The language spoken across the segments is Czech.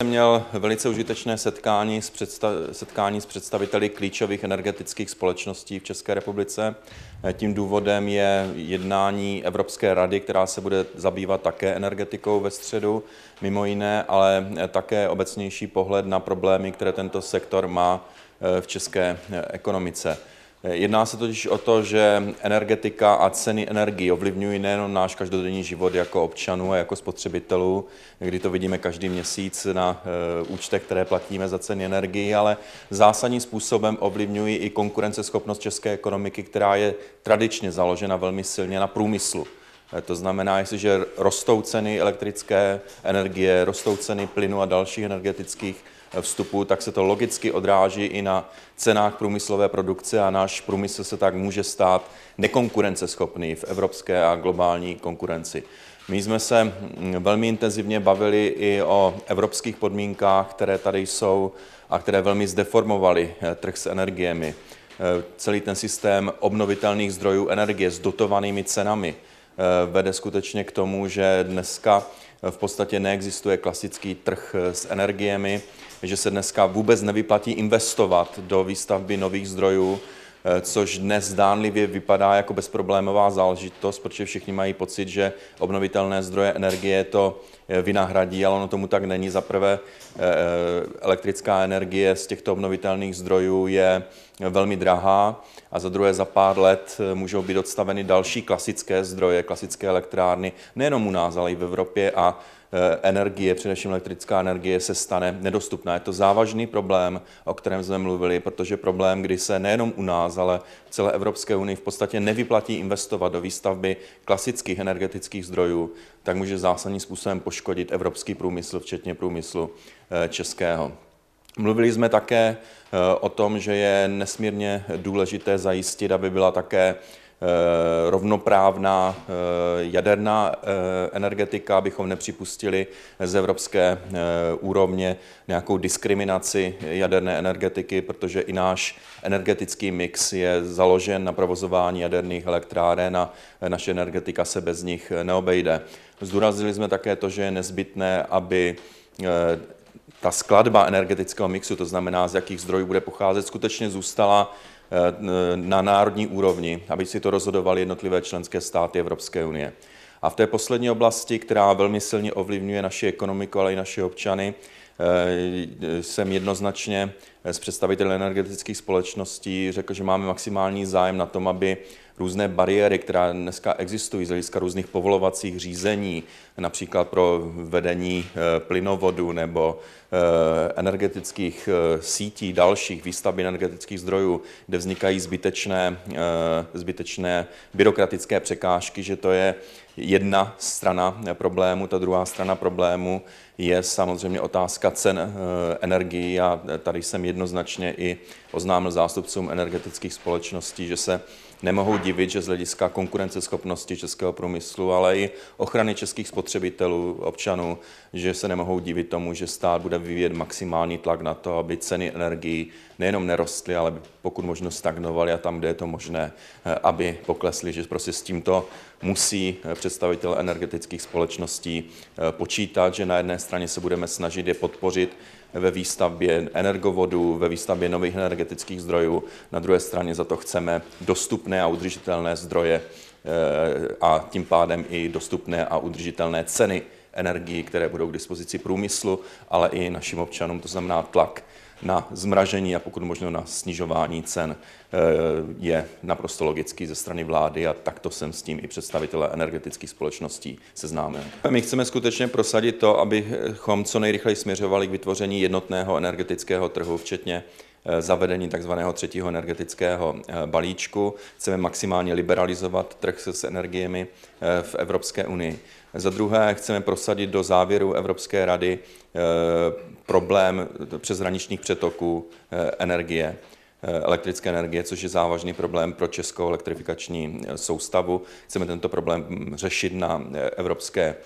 Jsem měl velice užitečné setkání s, předsta- setkání s představiteli klíčových energetických společností v České republice. Tím důvodem je jednání Evropské rady, která se bude zabývat také energetikou ve středu, mimo jiné, ale také obecnější pohled na problémy, které tento sektor má eh, v české eh, ekonomice. Jedná se totiž o to, že energetika a ceny energii ovlivňují nejenom náš každodenní život jako občanů a jako spotřebitelů, kdy to vidíme každý měsíc na eh, účtech, které platíme za ceny energii, ale zásadním způsobem ovlivňují i konkurenceschopnost české ekonomiky, která je tradičně založena velmi silně na průmyslu. Eh, to znamená, jestliže rostou ceny elektrické energie, rostou ceny plynu a dalších energetických eh, vstupů, tak se to logicky odráží i na cenách průmyslové produkce a náš průmysl se tak může stát nekonkurenceschopný v evropské a globální konkurenci. My jsme se mm, velmi intenzivně bavili i o evropských podmínkách, které tady jsou a které velmi zdeformovaly eh, trh s energiemi. Celý ten systém obnovitelných zdrojů energie s dotovanými cenami, Eh, vede skutečně k tomu, že dneska v podstatě neexistuje klasický trh eh, s energiemi, že se dneska vůbec nevyplatí investovat do výstavby nových zdrojů, eh, což dnes zdánlivě vypadá jako bezproblémová záležitost, protože všichni mají pocit, že obnovitelné zdroje energie je to Eh, vynahradí, ale ono tomu tak není. Za prvé, eh, eh, elektrická energie z těchto obnovitelných zdrojů je velmi drahá a za druhé za pár let můžou být odstaveny další klasické zdroje, klasické elektrárny, nejenom u nás, ale i v Evropě a energie, především elektrická energie, se stane nedostupná. Je to závažný problém, o kterém jsme mluvili, protože problém, kdy se nejenom u nás, ale celé Evropské unii v podstatě nevyplatí investovat do výstavby klasických energetických zdrojů, tak může zásadním způsobem poškodit poškodit evropský průmysl, včetně průmyslu eh, českého. Mluvili jsme také eh, o tom, že je nesmírně důležité zajistit, aby byla také Eh, rovnoprávná eh, jaderná eh, energetika, abychom nepřipustili z evropské úrovně nějakou diskriminaci jaderné energetiky, protože i náš energetický mix je založen na provozování jaderných elektráren a naše energetika se bez nich neobejde. Zdůraznili jsme také to, že je nezbytné, aby ta skladba energetického mixu, to znamená, z jakých zdrojů bude pocházet, skutečně zůstala Eh, na národní úrovni, aby si to rozhodovali jednotlivé členské státy Evropské unie. A v té poslední oblasti, která velmi silně ovlivňuje naši ekonomiku, ale i naše občany, eh, jsem jednoznačně s představiteli energetických společností řekl, že máme maximální zájem na tom, aby různé bariéry, která dneska existují z hlediska různých povolovacích řízení, například pro vedení eh, plynovodu nebo eh, energetických eh, sítí, dalších výstavby energetických zdrojů, kde vznikají zbytečné, zbytečné byrokratické překážky, že to je jedna strana problému, ta druhá strana problému je samozřejmě otázka cen energií a tady jsem jednoznačně i oznámil zástupcům energetických společností, že se nemohou divit, že z hlediska konkurenceschopnosti českého průmyslu, ale i ochrany českých spotřebitelů, občanů, že se nemohou divit tomu, že stát bude vyvíjet maximální tlak na to, aby ceny energii nejenom nerostly, ale pokud možno stagnovaly a tam, kde je to možné, eh, aby poklesly, že prostě s tímto musí eh, představitel energetických společností eh, počítat, že na jedné straně se budeme snažit je podpořit ve výstavbě energovodu, ve výstavbě nových energetických zdrojů. Na druhé straně za to chceme dostupné a udržitelné zdroje eh, a tím pádem i dostupné a udržitelné ceny energii, které budou k dispozici průmyslu, ale i našim občanům, to znamená tlak na zmražení a pokud možno na snižování cen eh, je naprosto logický ze strany vlády a takto jsem s tím i představitelé energetických společností seznámil. My chceme skutečně prosadit to, abychom co nejrychleji směřovali k vytvoření jednotného energetického trhu, včetně Eh, zavedení tzv. třetího energetického eh, balíčku. Chceme maximálně liberalizovat trh s energiemi eh, v Evropské unii. Za druhé chceme prosadit do závěru Evropské rady problém přeshraničních přetoků energie elektrické energie, což je závažný problém pro českou elektrifikační soustavu. Chceme tento problém mm, řešit na evropské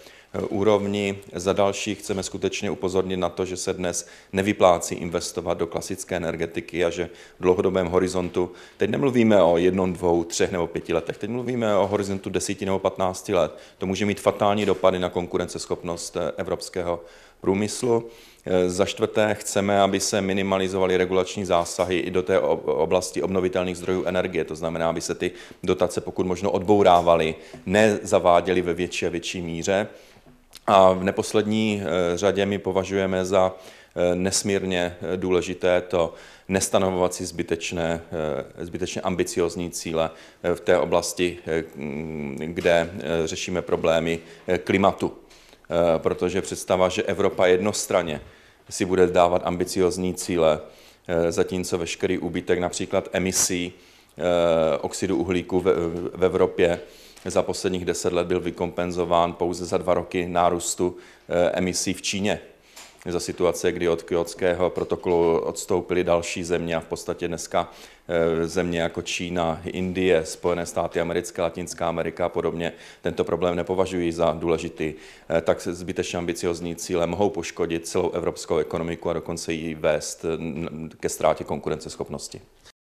úrovni. Za další chceme skutečně upozornit na to, že se dnes nevyplácí investovat do klasické energetiky a že v dlouhodobém horizontu, teď nemluvíme o jednom, dvou, třech nebo pěti letech, teď mluvíme o horizontu desíti nebo patnácti let. To může mít fatální dopady na konkurenceschopnost eh, evropského průmyslu. Eh, za čtvrté chceme, aby se minimalizovaly regulační zásahy i do té oblasti obnovitelných zdrojů energie, to znamená, aby se ty dotace pokud možno odbourávaly, nezaváděly ve větší a větší míře. A v neposlední eh, řadě my považujeme za eh, nesmírně eh, důležité to nestanovovat si zbytečné, zbytečně ambiciozní cíle v té oblasti, kde řešíme problémy klimatu. Protože představa, že Evropa jednostranně si bude dávat ambiciozní cíle, zatímco veškerý úbytek například emisí oxidu uhlíku v Evropě za posledních deset let byl vykompenzován pouze za dva roky nárůstu eh, emisí v Číně za situace, kdy od kyotského protokolu odstoupily další země a v podstatě dneska eh, země jako Čína, Indie, Spojené státy americké, Latinská Amerika a podobně tento problém nepovažují za důležitý, eh, tak zbytečně ambiciozní cíle mohou poškodit celou evropskou ekonomiku a dokonce ji vést ke ztrátě konkurenceschopnosti.